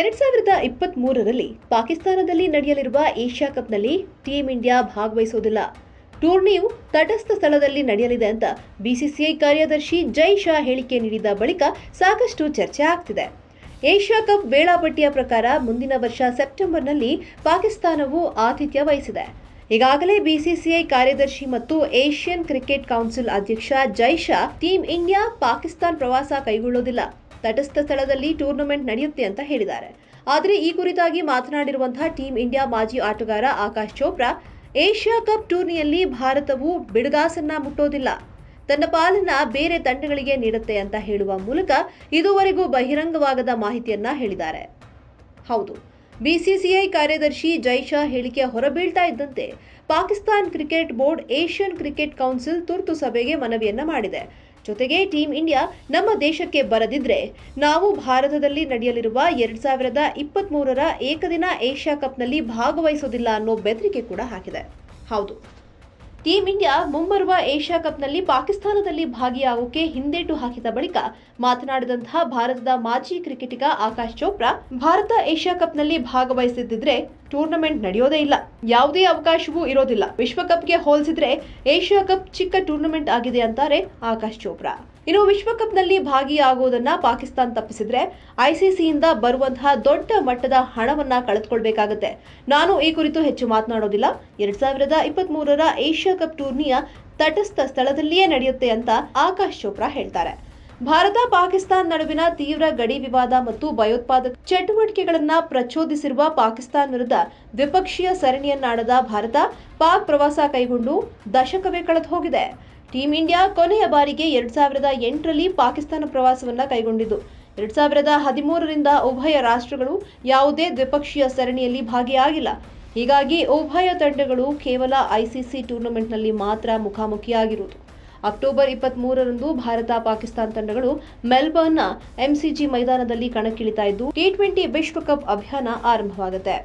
ಎರಡ್ ಸಾವಿರದ ಇಪ್ಪತ್ತ್ ಮೂರರಲ್ಲಿ ಪಾಕಿಸ್ತಾನದಲ್ಲಿ ನಡೆಯಲಿರುವ ಏಷ್ಯಾ ಕಪ್ನಲ್ಲಿ ಟೀಂ ಇಂಡಿಯಾ ಭಾಗವಹಿಸುವುದಿಲ್ಲ ಟೂರ್ನಿಯು ತಟಸ್ಥ ಸ್ಥಳದಲ್ಲಿ ನಡೆಯಲಿದೆ ಅಂತ ಬಿಸಿಸಿಐ ಕಾರ್ಯದರ್ಶಿ ಜೈ ಶಾ ಹೇಳಿಕೆ ನೀಡಿದ ಬಳಿಕ ಸಾಕಷ್ಟು ಚರ್ಚೆ ಆಗ್ತಿದೆ ಏಷ್ಯಾ ಕಪ್ ವೇಳಾಪಟ್ಟಿಯ ಪ್ರಕಾರ ಮುಂದಿನ ವರ್ಷ ಸೆಪ್ಟೆಂಬರ್ನಲ್ಲಿ ಪಾಕಿಸ್ತಾನವು ಆತಿಥ್ಯ ವಹಿಸಿದೆ ಈಗಾಗಲೇ ಬಿಸಿಸಿಐ ಕಾರ್ಯದರ್ಶಿ ಮತ್ತು ಏಷ್ಯನ್ ಕ್ರಿಕೆಟ್ ಕೌನ್ಸಿಲ್ ಅಧ್ಯಕ್ಷ ಜೈ ಶಾ ಟೀಂ ಇಂಡಿಯಾ ಪಾಕಿಸ್ತಾನ್ ಪ್ರವಾಸ ಕೈಗೊಳ್ಳುವುದಿಲ್ಲ ತಟಸ್ಥ ಸ್ಥಳದಲ್ಲಿ ಟೂರ್ನಮೆಂಟ್ ನಡೆಯುತ್ತೆ ಅಂತ ಹೇಳಿದ್ದಾರೆ ಆದರೆ ಈ ಕುರಿತಾಗಿ ಮಾತನಾಡಿರುವಂತಹ ಟೀಂ ಇಂಡಿಯಾ ಮಾಜಿ ಆಟಗಾರ ಆಕಾಶ್ ಚೋಪ್ರಾ ಏಷ್ಯಾ ಕಪ್ ಟೂರ್ನಿಯಲ್ಲಿ ಭಾರತವು ಬಿಡುಗಾಸನ್ನ ಮುಟ್ಟೋದಿಲ್ಲ ತನ್ನ ಪಾಲನ್ನ ಬೇರೆ ತಂಡಗಳಿಗೆ ನೀಡುತ್ತೆ ಅಂತ ಹೇಳುವ ಮೂಲಕ ಇದುವರೆಗೂ ಬಹಿರಂಗವಾಗದ ಮಾಹಿತಿಯನ್ನ ಹೇಳಿದ್ದಾರೆ ಹೌದು ಬಿಸಿಸಿಐ ಕಾರ್ಯದರ್ಶಿ ಜೈಶಾ ಹೇಳಿಕೆ ಹೊರಬೀಳ್ತಾ ಇದ್ದಂತೆ Pakistan cricket board Asian cricket council ತುರ್ತು ಸಭೆಗೆ ಮನವಿಯನ್ನ ಮಾಡಿದೆ ಜೊತೆಗೆ ಟೀಂ ಇಂಡಿಯಾ ನಮ್ಮ ದೇಶಕ್ಕೆ ಬರದಿದ್ರೆ ನಾವು ಭಾರತದಲ್ಲಿ ನಡೆಯಲಿರುವ ಎರಡ್ ಸಾವಿರದ ಇಪ್ಪತ್ತ್ ಮೂರರ ಏಕದಿನ ಏಷ್ಯಾ ಕಪ್ನಲ್ಲಿ ಭಾಗವಹಿಸೋದಿಲ್ಲ ಅನ್ನೋ ಬೆದರಿಕೆ ಕೂಡ ಹಾಕಿದೆ ಹೌದು ಟೀಂ ಇಂಡಿಯಾ ಮುಂಬರುವ ಏಷ್ಯಾ ಕಪ್ನಲ್ಲಿ ಪಾಕಿಸ್ತಾನದಲ್ಲಿ ಭಾಗಿಯಾಗೋಕೆ ಹಿಂದೇಟು ಹಾಕಿದ ಬಳಿಕ ಮಾತನಾಡಿದಂತಹ ಭಾರತದ ಮಾಜಿ ಕ್ರಿಕೆಟಿಗ ಆಕಾಶ್ ಚೋಪ್ರಾ ಭಾರತ ಏಷ್ಯಾ ಕಪ್ನಲ್ಲಿ ಭಾಗವಹಿಸಿದ್ದಿದ್ರೆ ಟೂರ್ನಮೆಂಟ್ ನಡೆಯೋದೇ ಇಲ್ಲ ಯಾವುದೇ ಅವಕಾಶವೂ ಇರೋದಿಲ್ಲ ವಿಶ್ವಕಪ್ಗೆ ಹೋಲಿಸಿದ್ರೆ ಏಷ್ಯಾ ಕಪ್ ಚಿಕ್ಕ ಟೂರ್ನಮೆಂಟ್ ಆಗಿದೆ ಅಂತಾರೆ ಆಕಾಶ್ ಚೋಪ್ರಾ ಇನ್ನು ವಿಶ್ವಕಪ್ನಲ್ಲಿ ಭಾಗಿಯಾಗುವುದನ್ನ ಪಾಕಿಸ್ತಾನ್ ತಪ್ಪಿಸಿದ್ರೆ ಐಸಿಸಿಯಿಂದ ಬರುವಂತಹ ದೊಡ್ಡ ಮಟ್ಟದ ಹಣವನ್ನ ಕಳೆದುಕೊಳ್ಬೇಕಾಗತ್ತೆ ನಾನು ಈ ಕುರಿತು ಹೆಚ್ಚು ಮಾತನಾಡೋದಿಲ್ಲ ಎರಡ್ ಸಾವಿರದ ಇಪ್ಪತ್ತ್ ಮೂರರ ಏಷ್ಯಾ ಕಪ್ ಟೂರ್ನಿಯ ತಟಸ್ಥ ಸ್ಥಳದಲ್ಲಿಯೇ ನಡೆಯುತ್ತೆ ಅಂತ ಆಕಾಶ್ ಚೋಪ್ರಾ ಹೇಳ್ತಾರೆ ಭಾರತ ಪಾಕಿಸ್ತಾನ ನಡುವಿನ ತೀವ್ರ ಗಡಿ ವಿವಾದ ಮತ್ತು ಭಯೋತ್ಪಾದಕ ಚಟುವಟಿಕೆಗಳನ್ನು ಪ್ರಚೋದಿಸಿರುವ ಪಾಕಿಸ್ತಾನ ವಿರುದ್ಧ ದ್ವಿಪಕ್ಷೀಯ ಸರಣಿಯನ್ನಾಡದ ಭಾರತ ಪಾಕ್ ಪ್ರವಾಸ ಕೈಗೊಂಡು ದಶಕವೇ ಕಳೆದು ಹೋಗಿದೆ ಟೀಂ ಇಂಡಿಯಾ ಕೊನೆಯ ಬಾರಿಗೆ ಎರಡ್ ಸಾವಿರದ ಎಂಟರಲ್ಲಿ ಪಾಕಿಸ್ತಾನ ಪ್ರವಾಸವನ್ನು ಕೈಗೊಂಡಿದ್ದು ಎರಡ್ ಸಾವಿರದ ಹದಿಮೂರರಿಂದ ಉಭಯ ರಾಷ್ಟ್ರಗಳು ಯಾವುದೇ ದ್ವಿಪಕ್ಷೀಯ ಸರಣಿಯಲ್ಲಿ ಭಾಗಿಯಾಗಿಲ್ಲ ಹೀಗಾಗಿ ಉಭಯ ತಂಡಗಳು ಕೇವಲ ಐಸಿಸಿ ಟೂರ್ನಮೆಂಟ್ನಲ್ಲಿ ಮಾತ್ರ ಮುಖಾಮುಖಿಯಾಗಿರುವುದು ಅಕ್ಟೋಬರ್ ಇಪ್ಪತ್ತ್ ಮೂರರಂದು ಭಾರತ ಪಾಕಿಸ್ತಾನ ತಂಡಗಳು ಮೆಲ್ಬರ್ನ್ನ ಎಂಸಿಜಿ ಮೈದಾನದಲ್ಲಿ ಕಣಕ್ಕಿಳಿತಾ ಇದ್ದು ಟಿ ಟ್ವೆಂಟಿ ವಿಶ್ವಕಪ್ ಅಭಿಯಾನ ಆರಂಭವಾಗುತ್ತೆ